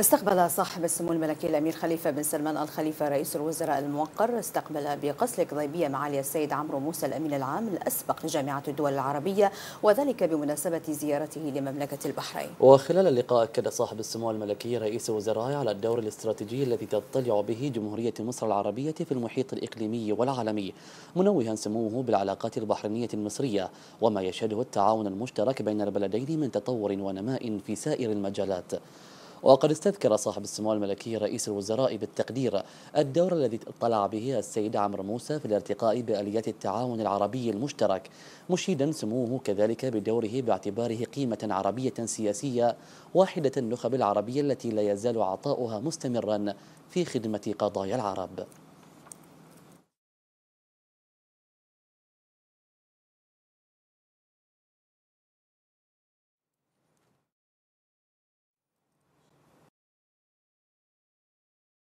استقبل صاحب السمو الملكي الامير خليفه بن سلمان الخليفه رئيس الوزراء الموقر استقبل بقصر قضيبيه معالي السيد عمرو موسى الامين العام الاسبق لجامعه الدول العربيه وذلك بمناسبه زيارته لمملكه البحرين. وخلال اللقاء اكد صاحب السمو الملكي رئيس الوزراء على الدور الاستراتيجي الذي تضطلع به جمهوريه مصر العربيه في المحيط الاقليمي والعالمي منوها سموه بالعلاقات البحرينيه المصريه وما يشهده التعاون المشترك بين البلدين من تطور ونماء في سائر المجالات. وقد استذكر صاحب السمو الملكي رئيس الوزراء بالتقدير الدور الذي اطلع به السيد عمرو موسى في الارتقاء بآليات التعاون العربي المشترك مشيدا سموه كذلك بدوره باعتباره قيمة عربية سياسية واحدة النخب العربية التي لا يزال عطاؤها مستمرا في خدمة قضايا العرب